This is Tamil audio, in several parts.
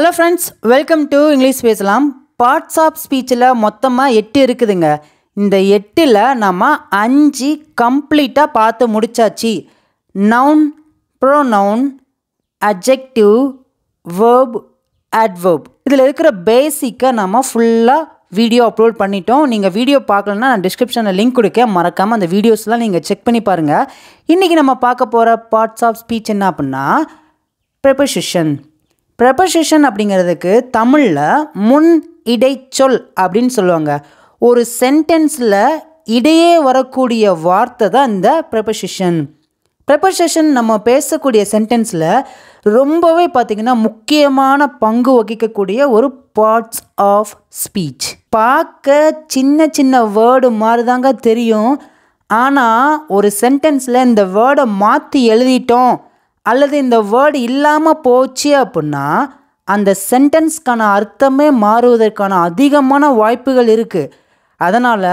hello friends welcome to English பேசலாம் பார்ட்ஸ் ஆஃப் ஸ்பீச்சில் மொத்தமாக எட்டு இருக்குதுங்க இந்த எட்டில் நம்ம அஞ்சு கம்ப்ளீட்டாக பார்த்து முடிச்சாச்சு noun noun adjective verb adverb இதில் இருக்கிற பேசிக்கை நம்ம ஃபுல்லாக வீடியோ அப்லோட் பண்ணிட்டோம் நீங்கள் வீடியோ பார்க்கலன்னா நான் டிஸ்கிரிப்ஷனில் லிங்க் கொடுக்க மறக்காமல் அந்த வீடியோஸ்லாம் நீங்கள் செக் பண்ணி பாருங்கள் இன்றைக்கி நம்ம பார்க்க போகிற பார்ட்ஸ் ஆஃப் ஸ்பீச் என்ன அப்படின்னா ப்ரிப்பர்ஷிஷன் ப்ரெப்பசிஷன் அப்படிங்கிறதுக்கு தமிழில் முன் இடைச்சொல் அப்படின்னு சொல்லுவாங்க ஒரு சென்டென்ஸில் இடையே வரக்கூடிய வார்த்தை தான் இந்த ப்ரெப்பசிஷன் ப்ரெப்பசிஷன் நம்ம பேசக்கூடிய சென்டென்ஸில் ரொம்பவே பார்த்திங்கன்னா முக்கியமான பங்கு வகிக்கக்கூடிய ஒரு பார்ட்ஸ் ஆஃப் ஸ்பீச் பார்க்க சின்ன சின்ன வேர்டு மாதிரி தாங்க தெரியும் ஆனால் ஒரு சென்டென்ஸில் இந்த வேர்டை மாற்றி எழுதிட்டோம் அல்லது இந்த வேர்டு இல்லாமல் போச்சு அப்படின்னா அந்த சென்டென்ஸ்க்கான அர்த்தமே மாறுவதற்கான அதிகமான வாய்ப்புகள் இருக்குது அதனால்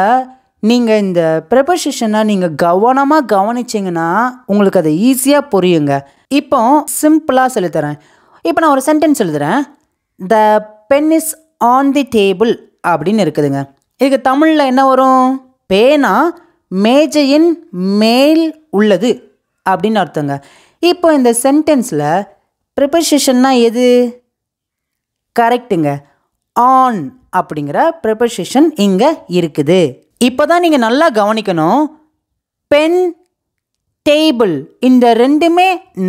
நீங்கள் இந்த ப்ரெப்பசிஷனை நீங்கள் கவனமாக கவனிச்சிங்கன்னா உங்களுக்கு அதை ஈஸியாக புரியுங்க இப்போ சிம்பிளாக சொல்லித்தரேன் இப்போ நான் ஒரு சென்டென்ஸ் எழுதுறேன் the pen is on the table அப்படின்னு இருக்குதுங்க இதுக்கு தமிழில் என்ன வரும் பேனா மேஜையின் மேல் உள்ளது அப்படின்னு அர்த்தங்க இப்போ இந்த சென்டென்ஸில் ப்ரிப்பர்ஷேஷன்னா எது கரெக்டுங்க ஆன் அப்படிங்கிற ப்ரிப்பர்ஷேஷன் இங்கே இருக்குது இப்போ தான் நீங்கள் நல்லா கவனிக்கணும் பென் டேபிள் இந்த ரெண்டுமே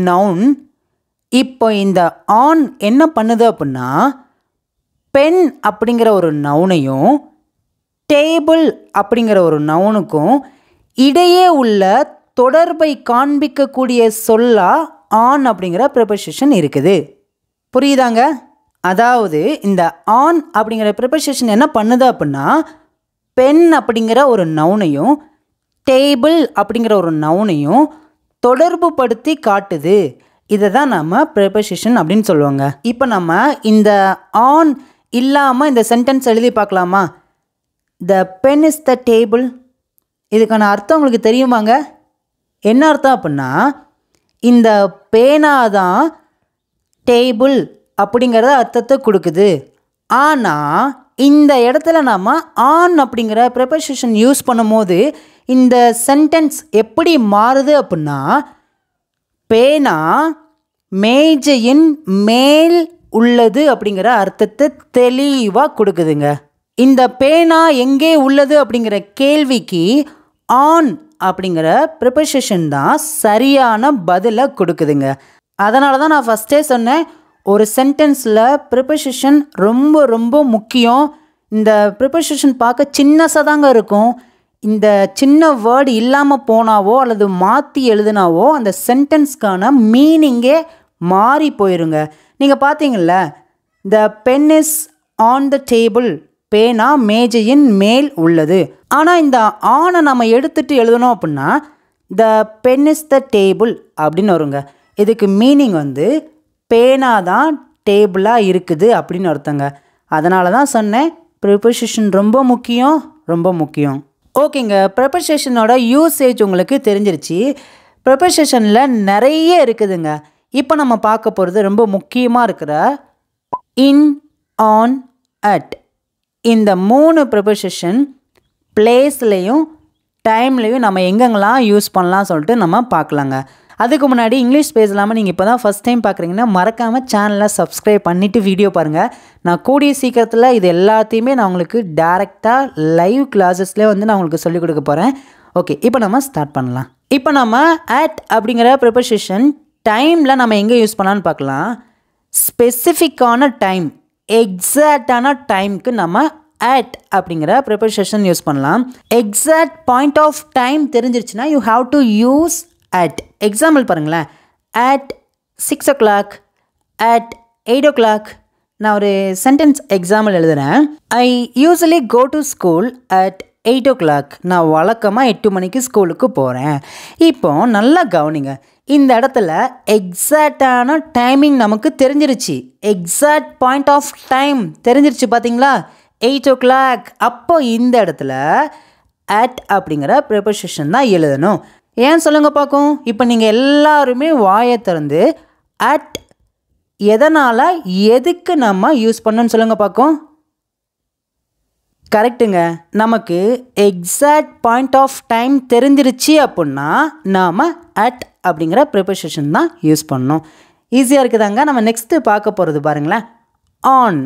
நவுன் இப்போ இந்த ஆன் என்ன பண்ணுது அப்படின்னா பென் அப்படிங்கிற ஒரு நவுனையும் டேபிள் அப்படிங்கிற ஒரு நவுனுக்கும் இடையே உள்ள தொடர்பை காண்பிக்கக்கூடிய சொல்லா ஆன் அப்படிங்கிற ப்ரிப்பர்ஷேஷன் இருக்குது புரியுதாங்க அதாவது இந்த ஆன் அப்படிங்கிற ப்ரிப்பர்ஷேஷன் என்ன பண்ணுது அப்படின்னா பெண் அப்படிங்கிற ஒரு நவுனையும் டேபிள் அப்படிங்கிற ஒரு நவுனையும் தொடர்பு படுத்தி காட்டுது இதை தான் நம்ம ப்ரிபசிஷன் அப்படின்னு சொல்லுவாங்க இப்போ நம்ம இந்த ஆன் இல்லாமல் இந்த சென்டென்ஸ் எழுதி பார்க்கலாமா the pen is the table இதுக்கான அர்த்தம் உங்களுக்கு தெரியுமாங்க என்ன அர்த்தம் அப்படின்னா இந்த பேனா தான் டேபிள் அப்படிங்கிறத அர்த்தத்தை கொடுக்குது ஆனால் இந்த இடத்துல நாம் ஆன் அப்படிங்கிற ப்ரெப்பர்ஷேஷன் யூஸ் பண்ணும்போது இந்த சென்டென்ஸ் எப்படி மாறுது அப்படின்னா பேனா மேஜையின் மேல் உள்ளது அப்படிங்கிற அர்த்தத்தை தெளிவாக கொடுக்குதுங்க இந்த பேனா எங்கே உள்ளது அப்படிங்கிற கேள்விக்கு ஆன் அப்படிங்கிற ப்ரிப்பஷேஷன் தான் சரியான பதிலை கொடுக்குதுங்க அதனால தான் நான் ஃபஸ்ட்டே சொன்னேன் ஒரு சென்டென்ஸில் ப்ரிப்பஷேஷன் ரொம்ப ரொம்ப முக்கியம் இந்த ப்ரிப்பஷேஷன் பார்க்க சின்னசாக தாங்க இருக்கும் இந்த சின்ன வேர்டு இல்லாமல் போனாவோ அல்லது மாற்றி எழுதினாவோ அந்த சென்டென்ஸ்க்கான மீனிங்கே மாறி போயிருங்க நீங்கள் பார்த்தீங்கள்ல the pen is on the table பேனா மேஜையின் மேல் உள்ளது ஆனால் இந்த ஆனை நம்ம எடுத்துட்டு எழுதணும் அப்படின்னா the pen is the table அப்படின்னு வருங்க இதுக்கு மீனிங் வந்து பேனா தான் டேபிளாக இருக்குது அப்படின்னு ஒருத்தங்க அதனால தான் சொன்னேன் ப்ரிப்பசேஷன் ரொம்ப முக்கியம் ரொம்ப முக்கியம் ஓகேங்க ப்ரிப்பசேஷனோட யூசேஜ் உங்களுக்கு தெரிஞ்சிருச்சு ப்ரிப்பசேஷனில் நிறைய இருக்குதுங்க இப்போ நம்ம பார்க்க போகிறது ரொம்ப முக்கியமாக இருக்கிற இன் ஆன் அட் இந்த மூணு ப்ரிபோசிஷன் பிளேஸ்லேயும் டைம்லேயும் நம்ம எங்கெங்கெல்லாம் யூஸ் பண்ணலாம் சொல்லிட்டு நம்ம பார்க்கலாங்க அதுக்கு முன்னாடி இங்கிலீஷ் பேசலாமல் நீங்கள் இப்போ தான் ஃபஸ்ட் டைம் பார்க்குறீங்கன்னா மறக்காமல் சேனலை சப்ஸ்கிரைப் பண்ணிவிட்டு வீடியோ பாருங்கள் நான் கூடிய சீக்கிரத்தில் இது எல்லாத்தையுமே நான் உங்களுக்கு டேரெக்டாக லைவ் கிளாஸஸ்லேயே வந்து நான் உங்களுக்கு சொல்லிக் கொடுக்க போகிறேன் ஓகே இப்போ நம்ம ஸ்டார்ட் பண்ணலாம் இப்போ நம்ம அட் அப்படிங்கிற ப்ரிப்பசிஷன் டைமில் நம்ம எங்கே யூஸ் பண்ணலான்னு பார்க்கலாம் ஸ்பெசிஃபிக்கான டைம் எக்ஸாக்டான டைமுக்கு நம்ம அட் அப்படிங்கிற ப்ரிப்பரேஷன் யூஸ் பண்ணலாம் எக்ஸாக்ட் பாயிண்ட் ஆஃப் டைம் தெரிஞ்சிருச்சுன்னா you have to use at example பாருங்களேன் at six o'clock at eight o'clock நான் ஒரு சென்டென்ஸ் எக்ஸாம்பிள் எழுதுகிறேன் I usually go to school at eight o'clock நான் வழக்கமாக எட்டு மணிக்கு ஸ்கூலுக்கு போகிறேன் இப்போ நல்லா கவனிங்க இந்த இடத்துல எக்ஸாக்டான டைமிங் நமக்கு தெரிஞ்சிருச்சு எக்ஸாக்ட் பாயிண்ட் ஆஃப் டைம் தெரிஞ்சிருச்சு பார்த்தீங்களா எயிட் ஓ கிளாக் அப்போ இந்த இடத்துல அட் அப்படிங்கிற ப்ரிப்பர்ஷேஷன் தான் எழுதணும் ஏன் சொல்லுங்கள் பார்க்கும் இப்போ நீங்கள் எல்லாருமே வாயை திறந்து அட் எதனால் எதுக்கு நம்ம யூஸ் பண்ணோன்னு சொல்லுங்கள் பார்க்கும் கரெக்டுங்க நமக்கு எக்ஸாக்ட் பாயிண்ட் ஆஃப் டைம் தெரிஞ்சிருச்சு அப்புடின்னா நாம் அட் அப்படிங்கிற ப்ரிப்போசிஷன் தான் யூஸ் பண்ணணும் ஈஸியாக இருக்குதாங்க நம்ம நெக்ஸ்ட்டு பார்க்க போகிறது பாருங்களேன் ஆன்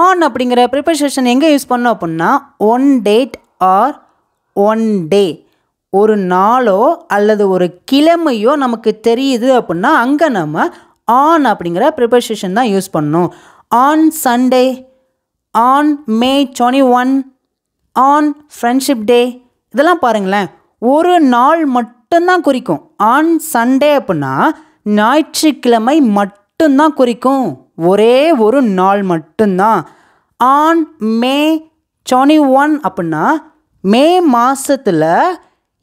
ஆன் அப்படிங்கிற ப்ரிப்பரேஷன் எங்கே யூஸ் பண்ணோம் அப்படின்னா one date or one day ஒரு நாளோ அல்லது ஒரு கிழமையோ நமக்கு தெரியுது அப்படின்னா அங்கே நம்ம ஆன் அப்படிங்கிற ப்ரிப்பரேஷன் தான் யூஸ் பண்ணணும் on Sunday on May twenty one on friendship day இதெல்லாம் பாருங்களேன் ஒரு நாள் மட்டும் மட்டும்தான் குறிக்கும் ஆன் சண்டே அப்படின்னா ஞாயிற்றுக்கிழமை மட்டும்தான் குறிக்கும் ஒரே ஒரு நாள் மட்டும்தான் ஆன் மே டுவெண்ட்டி ஒன் அப்படின்னா மே மாதத்தில்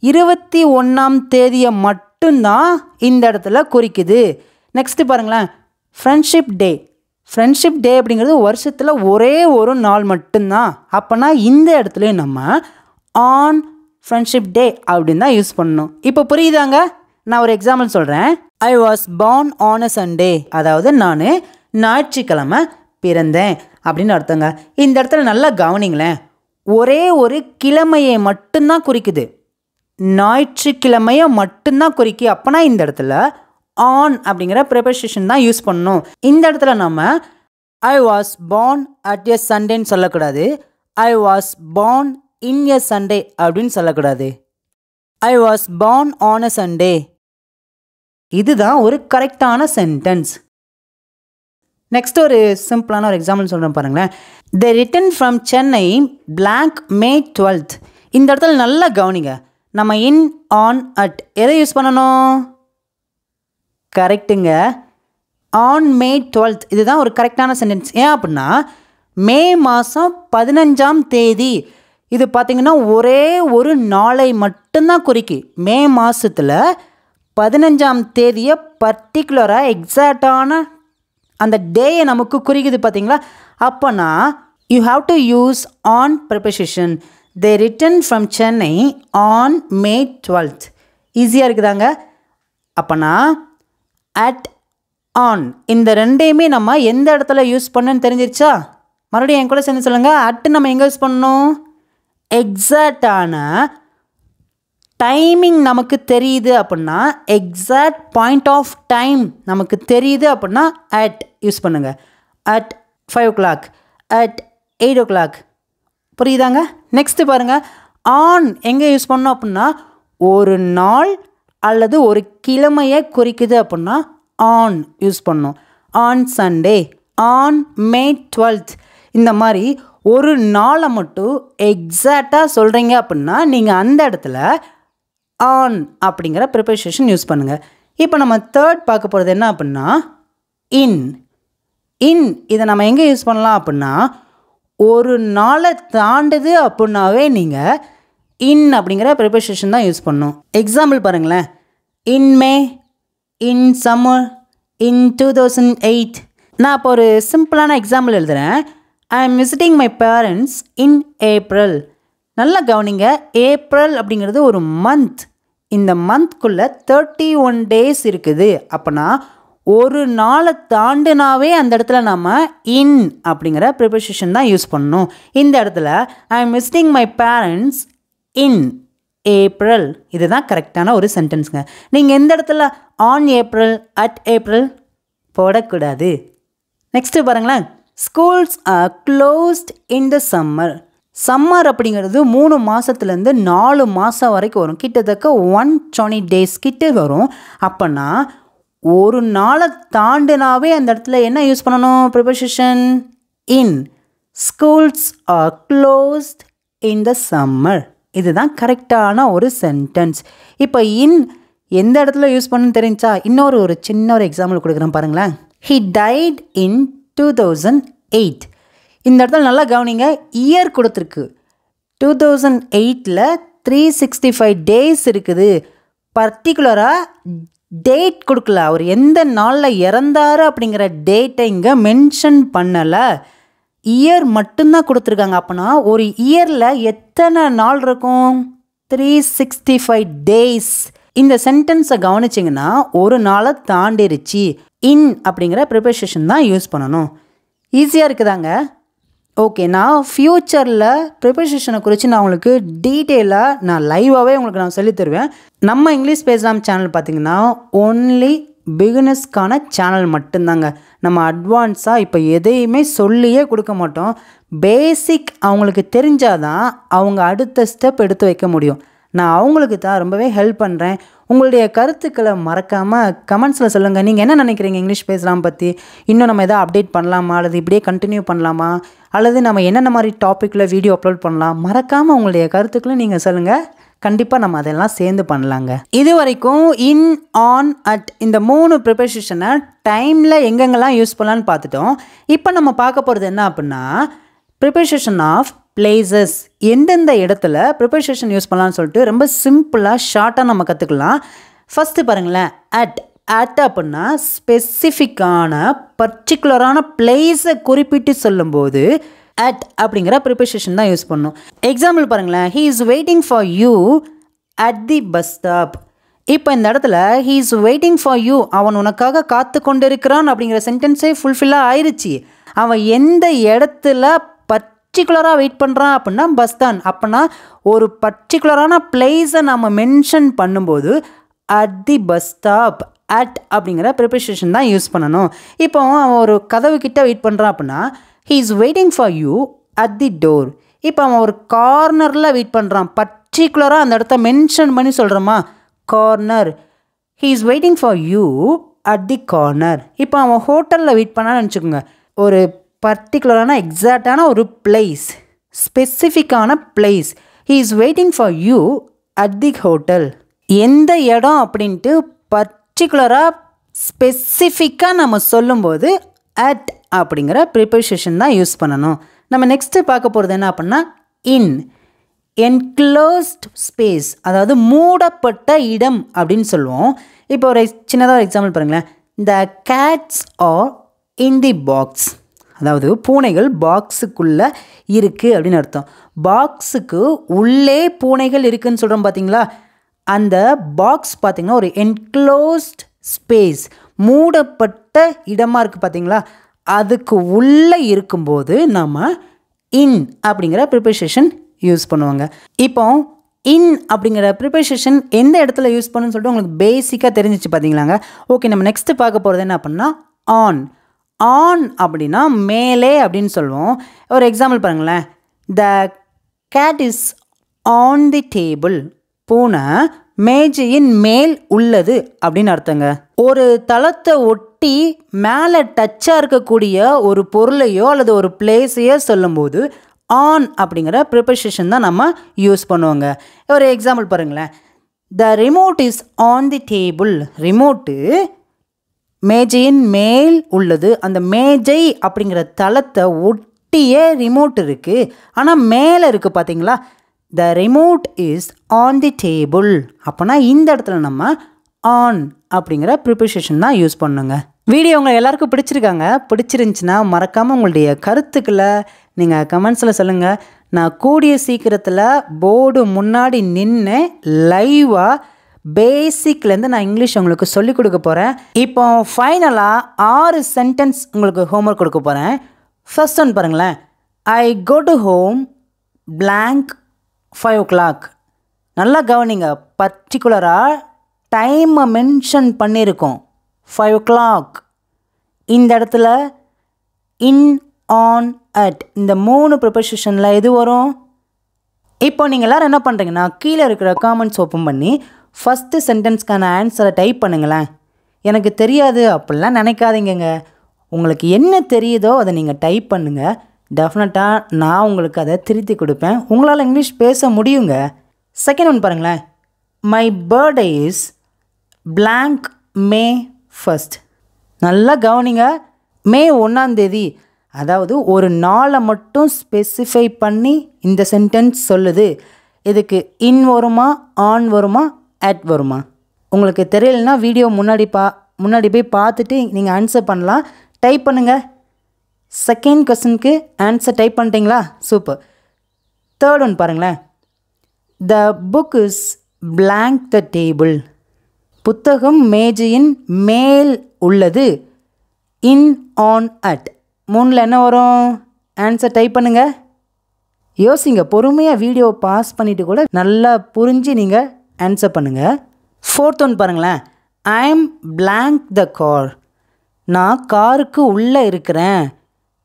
இருபத்தி ஒன்றாம் தேதியை மட்டும்தான் இந்த இடத்துல குறிக்குது நெக்ஸ்ட்டு பாருங்களேன் ஃப்ரெண்ட்ஷிப் டே ஃப்ரெண்ட்ஷிப் டே அப்படிங்கிறது வருஷத்தில் ஒரே ஒரு நாள் மட்டும்தான் அப்போனா இந்த இடத்துலையும் நம்ம ஆன் ஃப்ரெண்ட்ஷிப் டே அப்படின்னு தான் யூஸ் பண்ணணும் இப்போ புரியுதாங்க நான் ஒரு எக்ஸாம்பிள் சொல்கிறேன் I was born on a Sunday அதாவது நான் ஞாயிற்றுக்கிழமை பிறந்தேன் அப்படின்னு அர்த்தங்க இந்த இடத்துல நல்லா கவனிங்களேன் ஒரே ஒரு கிழமையை மட்டும்தான் குறிக்குது ஞாயிற்றுக்கிழமையை மட்டும்தான் குறிக்கி அப்போனா இந்த இடத்துல ஆன் அப்படிங்கிற ப்ரிப்பரேஷன் தான் யூஸ் பண்ணணும் இந்த இடத்துல நம்ம I was born at a சண்டேன்னு சொல்லக்கூடாது I was born in a Sunday அப்படின்னு சொல்லக்கூடாது I was born on a Sunday இதுதான் ஒரு கரெக்டான சென்டென்ஸ் நெக்ஸ்ட் ஒரு சிம்பிளான ஒரு எக்ஸாம்பிள் சொல்கிறேன் பாருங்களேன் the return from Chennai blank May twelfth இந்த இடத்துல நல்லா கவனிங்க நம்ம இன் ஆன் அட் எதை யூஸ் பண்ணணும் கரெக்டுங்க ஆன் மே டுவெல்த் இதுதான் ஒரு கரெக்டான சென்டென்ஸ் ஏன் அப்படின்னா மே மாதம் பதினஞ்சாம் தேதி இது பார்த்திங்கன்னா ஒரே ஒரு நாளை மட்டும்தான் குறிக்கி மே மாதத்தில் பதினஞ்சாம் தேதியை பர்டிகுலராக எக்ஸாக்டான அந்த டேயை நமக்கு குறிக்குது பார்த்தீங்களா அப்போனா you have to use on preposition they return from Chennai on May twelfth ஈஸியாக இருக்குதாங்க அப்போனா அட் ஆன் இந்த ரெண்டையுமே நம்ம எந்த இடத்துல யூஸ் பண்ணுன்னு தெரிஞ்சிருச்சா மறுபடியும் என் கூட சேர்ந்து சொல்லுங்கள் அட்டு நம்ம எங்கே யூஸ் பண்ணணும் எக்ஸாக்டான டைமிங் நமக்கு தெரியுது அப்படின்னா எக்ஸாக்ட் பாயிண்ட் ஆஃப் டைம் நமக்கு தெரியுது அப்படின்னா அட் யூஸ் பண்ணுங்கள் at five o'clock at eight o'clock புரியுதாங்க நெக்ஸ்ட்டு பாருங்கள் ஆன் எங்கே யூஸ் பண்ணோம் அப்படின்னா ஒரு நாள் அல்லது ஒரு கிழமையை குறிக்குது அப்படின்னா ஆன் யூஸ் பண்ணோம் on Sunday on May twelfth இந்த மாதிரி ஒரு நாளை மட்டும் எக்ஸாக்டாக சொல்கிறீங்க அப்படின்னா நீங்கள் அந்த இடத்துல ஆன் அப்படிங்கிற ப்ரிப்பரேஷன் யூஸ் பண்ணுங்கள் இப்போ நம்ம தேர்ட் பார்க்க போகிறது என்ன அப்படின்னா இன் இன் இதை நம்ம எங்கே யூஸ் பண்ணலாம் அப்படின்னா ஒரு நாளை தாண்டுது அப்படின்னாவே நீங்கள் இன் அப்படிங்கிற ப்ரிப்பரேஷன் தான் யூஸ் பண்ணும் எக்ஸாம்பிள் பாருங்களேன் in May in summer in two thousand eight நான் இப்போ ஒரு சிம்பிளான எக்ஸாம்பிள் எழுதுகிறேன் I am visiting my parents in April நல்லா கவனிங்க ஏப்ரல் அப்படிங்கிறது ஒரு மந்த் இந்த மந்த்குள்ளே தேர்ட்டி ஒன் டேஸ் இருக்குது அப்போனா ஒரு நாளை தாண்டுனாவே அந்த இடத்துல நாம் இன் அப்படிங்கிற ப்ரிப்பரேஷன் தான் யூஸ் பண்ணணும் இந்த இடத்துல I am visiting my parents in April இதுதான் கரெக்டான ஒரு சென்டென்ஸுங்க நீங்கள் எந்த இடத்துல ஆன் ஏப்ரல் அட் ஏப்ரல் போடக்கூடாது நெக்ஸ்ட்டு பாருங்களேன் schools are closed in the summer summer அப்படிங்கிறது மூணு மாதத்துலேருந்து நாலு மாதம் வரைக்கும் வரும் கிட்டத்தக்க ஒன் டுவெண்ட்டி டேஸ் கிட்டே வரும் அப்போனா ஒரு நாளை தாண்டினாவே அந்த இடத்துல என்ன யூஸ் பண்ணணும் preposition in schools are closed in the summer இதுதான் கரெக்டான ஒரு சென்டென்ஸ் இப்போ இன் எந்த இடத்துல யூஸ் பண்ணுன்னு தெரிஞ்சா இன்னொரு ஒரு சின்ன ஒரு எக்ஸாம்பிள் கொடுக்குறேன் பாருங்களேன் he died in two thousand eight இந்த இடத்துல நல்லா கவனிங்க இயர் கொடுத்துருக்கு டூ தௌசண்ட் எயிட்டில் த்ரீ சிக்ஸ்டி ஃபைவ் டேஸ் இருக்குது பர்டிகுலராக டேட் கொடுக்கல அவர் எந்த நாளில் இறந்தார் அப்படிங்கிற டேட்டை இங்கே மென்ஷன் பண்ணலை இயர் மட்டும்தான் கொடுத்துருக்காங்க அப்படின்னா ஒரு இயரில் எத்தனை நாள் இருக்கும் த்ரீ சிக்ஸ்டி ஃபைவ் டேஸ் இந்த சென்டென்ஸை கவனிச்சிங்கன்னா ஒரு நாளை தாண்டிருச்சு இன் அப்படிங்கிற ப்ரிப்பரேஷன் தான் யூஸ் பண்ணணும் ஈஸியாக இருக்குதாங்க ஓகே நான் ஃப்யூச்சரில் ப்ரிப்பரேஷனை குறித்து நான் உங்களுக்கு டீட்டெயிலாக நான் லைவாகவே உங்களுக்கு நான் சொல்லி தருவேன் நம்ம இங்கிலீஷ் பேசலாம் சேனல் பார்த்திங்கன்னா ஒன்லி பிகினஸ்க்கான சேனல் மட்டும்தாங்க நம்ம அட்வான்ஸாக இப்போ எதையுமே சொல்லியே கொடுக்க மாட்டோம் பேசிக் அவங்களுக்கு தெரிஞ்சாதான் அவங்க அடுத்த ஸ்டெப் எடுத்து வைக்க முடியும் நான் அவங்களுக்கு தான் ரொம்பவே ஹெல்ப் பண்ணுறேன் உங்களுடைய கருத்துக்களை மறக்காமல் கமெண்ட்ஸில் சொல்லுங்கள் நீங்கள் என்ன நினைக்கிறீங்க இங்கிலீஷ் பேசலாம் பற்றி இன்னும் நம்ம எதாவது அப்டேட் பண்ணலாமா அல்லது இப்படியே கண்டினியூ பண்ணலாமா அல்லது நம்ம என்னென்ன மாதிரி டாப்பிக்கில் வீடியோ அப்லோட் பண்ணலாம் மறக்காமல் உங்களுடைய கருத்துக்களை நீங்கள் சொல்லுங்கள் கண்டிப்பாக நம்ம அதெல்லாம் சேர்ந்து பண்ணலாங்க இது வரைக்கும் இன் ஆன் அட் இந்த மூணு ப்ரிப்பரேஷனை டைமில் எங்கெங்கெல்லாம் யூஸ் பண்ணலான்னு பார்த்துட்டோம் இப்போ நம்ம பார்க்க போகிறது என்ன அப்படின்னா ப்ரிப்பரேஷன் ஆஃப் பிளேசஸ் எந்தெந்த இடத்துல ப்ரிப்பர்சேஷன் யூஸ் பண்ணலான்னு சொல்லிட்டு ரொம்ப சிம்பிளாக ஷார்ட்டாக நம்ம கற்றுக்கலாம் ஃபஸ்ட்டு பாருங்களேன் அட் அட் அப்படின்னா ஸ்பெசிஃபிக்கான பர்டிகுலரான பிளேஸை குறிப்பிட்டு சொல்லும்போது அட் அப்படிங்கிற ப்ரிப்பர்சேஷன் தான் யூஸ் பண்ணும் எக்ஸாம்பிள் பாருங்களேன் he is waiting for you at the bus stop இப்போ இந்த இடத்துல he is waiting for you அவன் உனக்காக காத்து கொண்டிருக்கிறான் அப்படிங்கிற சென்டென்ஸே ஃபுல்ஃபில்லாக ஆயிடுச்சு அவன் எந்த இடத்துல பர்டிகுலராக வெயிட் பண்ணுறான் அப்படின்னா பஸ் தான் அப்படின்னா ஒரு பர்டிகுலரான பிளேஸை நம்ம மென்ஷன் பண்ணும்போது at the bus stop at அப்படிங்கிற ப்ரிப்பரேஷன் தான் யூஸ் பண்ணணும் இப்போ அவன் ஒரு கதவு கிட்ட வெயிட் பண்ணுறான் அப்படின்னா he is waiting for you at the door இப்போ அவன் ஒரு கார்னரில் வெயிட் பண்ணுறான் பர்டிகுலராக அந்த இடத்த மென்ஷன் பண்ணி சொல்கிறோமா corner he is waiting for you at the corner இப்போ அவன் ஹோட்டலில் வெயிட் பண்ணான்னு நினச்சிக்கோங்க ஒரு பர்டிகுலரான எக்ஸாக்டான ஒரு பிளேஸ் ஸ்பெசிஃபிக்கான place he is waiting for you at the hotel எந்த இடம் அப்படின்ட்டு பர்டிகுலராக ஸ்பெசிஃபிக்காக நம்ம சொல்லும்போது அட் அப்படிங்கிற ப்ரிப்பரிஷேஷன் தான் யூஸ் பண்ணணும் நம்ம நெக்ஸ்ட்டு பார்க்க போகிறது என்ன அப்படின்னா இன் என்க்ளோஸ்ட் ஸ்பேஸ் அதாவது மூடப்பட்ட இடம் அப்படின்னு சொல்லுவோம் இப்போ ஒரு சின்னதாக ஒரு எக்ஸாம்பிள் பாருங்களேன் the cats are in the box அதாவது பூனைகள் பாக்ஸுக்குள்ளே இருக்குது அப்படின்னு அர்த்தம் பாக்ஸுக்கு உள்ளே பூனைகள் இருக்குதுன்னு சொல்கிறோம் பார்த்தீங்களா அந்த பாக்ஸ் பார்த்திங்கன்னா ஒரு என்க்ளோஸ்ட் ஸ்பேஸ் மூடப்பட்ட இடமாக இருக்குது பார்த்தீங்களா அதுக்கு உள்ளே இருக்கும்போது நம்ம இன் அப்படிங்கிற ப்ரிப்பரேஷன் யூஸ் பண்ணுவாங்க இப்போ இன் அப்படிங்கிற ப்ரிப்பரேஷன் எந்த இடத்துல யூஸ் பண்ணுன்னு சொல்லிட்டு உங்களுக்கு பேசிக்காக தெரிஞ்சிச்சு பார்த்தீங்களாங்க ஓகே நம்ம நெக்ஸ்ட்டு பார்க்க போகிறது என்ன அப்படின்னா ஆன் ஆன் அப்படின்னா மேலே அப்படின்னு சொல்லுவோம் ஒரு எக்ஸாம்பிள் பாருங்களேன் the cat is on the table பூனை மேஜையின் மேல் உள்ளது அப்படின்னு அர்த்தங்க ஒரு தளத்தை ஒட்டி மேலே டச்சாக இருக்கக்கூடிய ஒரு பொருளையோ அல்லது ஒரு பிளேஸையோ சொல்லும்போது ஆன் அப்படிங்கிற ப்ரிப்பரேஷன் தான் நம்ம யூஸ் பண்ணுவோங்க ஒரு எக்ஸாம்பிள் பாருங்களேன் the remote is on the table remote மேஜையின் மேல் உள்ளது அந்த மேஜை அப்படிங்கிற தளத்தை ஒட்டியே ரிமோட் இருக்குது ஆனால் மேலே இருக்குது பார்த்தீங்களா the remote is on the table அப்போனா இந்த இடத்துல நம்ம ஆன் அப்படிங்கிற ப்ரிப்பரேஷன் தான் யூஸ் பண்ணுங்க வீடியோ உங்களை எல்லாருக்கும் பிடிச்சிருக்காங்க பிடிச்சிருந்துச்சின்னா மறக்காமல் உங்களுடைய கருத்துக்களை நீங்கள் கமெண்ட்ஸில் சொல்லுங்கள் நான் கூடிய சீக்கிரத்தில் போர்டு முன்னாடி நின்று லைவாக பேசிக்லேருந்து நான் இங்கிலீஷ் உங்களுக்கு சொல்லிக் கொடுக்க போகிறேன் இப்போ ஃபைனலாக ஆறு சென்டென்ஸ் உங்களுக்கு ஹோம்ஒர்க் கொடுக்க போகிறேன் ஃபஸ்ட் ஒன் பாருங்களேன் I go to home blank five o'clock நல்லா கவனிங்க பர்டிகுலராக டைமை மென்ஷன் பண்ணியிருக்கோம் ஃபைவ் ஓ கிளாக் இந்த இடத்துல இன் ஆன் அட் இந்த மூணு ப்ரிப்பசிஷனில் எது வரும் இப்போ நீங்கள் எல்லோரும் என்ன பண்ணுறீங்கன்னா கீழே இருக்கிற காமெண்ட்ஸ் ஓப்பன் பண்ணி ஃபஸ்ட்டு சென்டென்ஸ்க்கான ஆன்சரை டைப் பண்ணுங்களேன் எனக்கு தெரியாது அப்படிலாம் நினைக்காதீங்கங்க உங்களுக்கு என்ன தெரியுதோ அதை நீங்கள் டைப் பண்ணுங்கள் டெஃபினட்டாக நான் உங்களுக்கு அதை திருத்தி கொடுப்பேன் உங்களால் இங்கிலீஷ் பேச முடியுங்க செகண்ட் ஒன் பாருங்களேன் my birthday is blank May first நல்லா கவனிங்க மே ஒன்றாந்தேதி அதாவது ஒரு நாளை மட்டும் ஸ்பெசிஃபை பண்ணி இந்த சென்டென்ஸ் சொல்லுது இதுக்கு இன் வருமா ஆன் வருமா ஆட் வருமா உங்களுக்கு தெரியலனா வீடியோ முன்னாடி பா முன்னாடி போய் பார்த்துட்டு நீங்கள் ஆன்சர் பண்ணலாம் டைப் பண்ணுங்கள் செகண்ட் கொஸ்டின்க்கு ஆன்சர் டைப் பண்ணிட்டீங்களா சூப்பர் தேர்ட் ஒன் பாருங்களேன் the book is blank the table புத்தகம் மேஜையின் மேல் உள்ளது இன் ஆன் அட் மூணில் என்ன வரும் ஆன்சர் டைப் பண்ணுங்கள் யோசிங்க பொறுமையாக வீடியோ பாஸ் பண்ணிவிட்டு கூட நல்லா புரிஞ்சு நீங்கள் ஆன்சர் பண்ணுங்கள் ஃபோர்த் ஒன் பாருங்களேன் I am blank the car நான் காருக்கு உள்ளே இருக்கிறேன்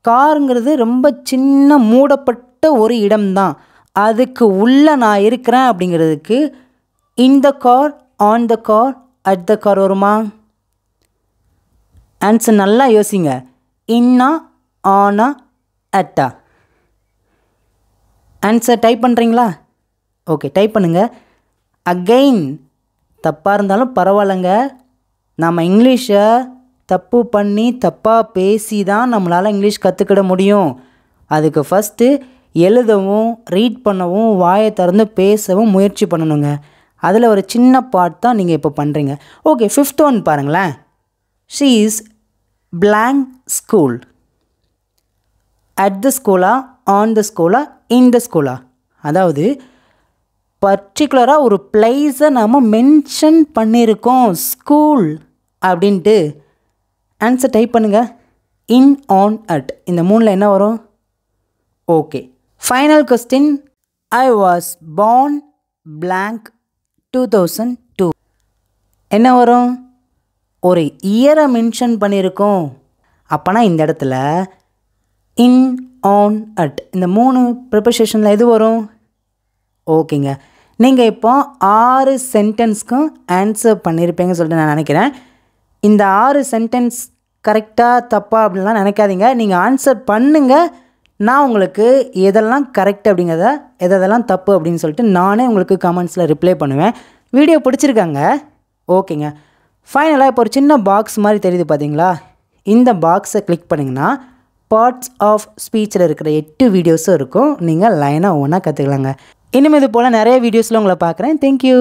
காருங்கிறது ரொம்ப சின்ன மூடப்பட்ட ஒரு இடம்தான் அதுக்கு உள்ளே நான் இருக்கிறேன் அப்படிங்கிறதுக்கு in the car on the car at the car வருமா ஆன்சர் நல்லா யோசிங்க இன்னா ஆனா அட்டா ஆன்சர் டைப் பண்ணுறீங்களா ஓகே டைப் பண்ணுங்கள் அகெயின் தப்பாக இருந்தாலும் பரவாயில்லைங்க நாம் இங்கிலீஷை தப்பு பண்ணி தப்பாக பேசி தான் நம்மளால் இங்கிலீஷ் கற்றுக்கிட முடியும் அதுக்கு ஃபஸ்ட்டு எழுதவும் ரீட் பண்ணவும் வாயை திறந்து பேசவும் முயற்சி பண்ணணுங்க அதில் ஒரு சின்ன பார்ட் தான் நீங்கள் இப்போ பண்ணுறீங்க ஓகே ஃபிஃப்த் ஒன் பாருங்களேன் she's is blank school at the ஸ்கூலா ஆன் த ஸ்கூலா இன் த ஸ்கூலா அதாவது பர்டிகுலராக ஒரு பிளேஸை நாம் மென்ஷன் பண்ணியிருக்கோம் ஸ்கூல் அப்படின்ட்டு ஆன்சர் டைப் பண்ணுங்கள் இன் ஆன் அட் இந்த மூணில் என்ன வரும் okay final question I was born blank two thousand two என்ன வரும் ஒரு இயரை மென்ஷன் பண்ணியிருக்கோம் அப்போனா இந்த இடத்துல இன் ஆன் அட் இந்த மூணு ப்ரிப்பரேஷனில் எது வரும் ஓகேங்க நீங்கள் இப்போ ஆறு சென்டென்ஸ்க்கும் ஆன்சர் பண்ணியிருப்பீங்கன்னு சொல்லிட்டு நான் நினைக்கிறேன் இந்த ஆறு சென்டென்ஸ் கரெக்டாக தப்பா அப்படின்லாம் நினைக்காதீங்க நீங்கள் ஆன்சர் பண்ணுங்கள் நான் உங்களுக்கு எதெல்லாம் கரெக்ட் அப்படிங்கிறத எதெல்லாம் தப்பு அப்படின்னு சொல்லிட்டு நானே உங்களுக்கு கமெண்ட்ஸில் ரிப்ளை பண்ணுவேன் வீடியோ பிடிச்சிருக்காங்க ஓகேங்க ஃபைனலாக இப்போ ஒரு சின்ன பாக்ஸ் மாதிரி தெரியுது பார்த்தீங்களா இந்த பாக்ஸை கிளிக் பண்ணிங்கன்னா பார்ட்ஸ் ஆஃப் ஸ்பீச்சில் இருக்கிற எட்டு வீடியோஸும் இருக்கும் நீங்கள் லைனாக ஒன்றா கற்றுக்கலாங்க இன்னும் இது போல் நிறைய வீடியோஸில் உங்களை பார்க்குறேன் தேங்க்யூ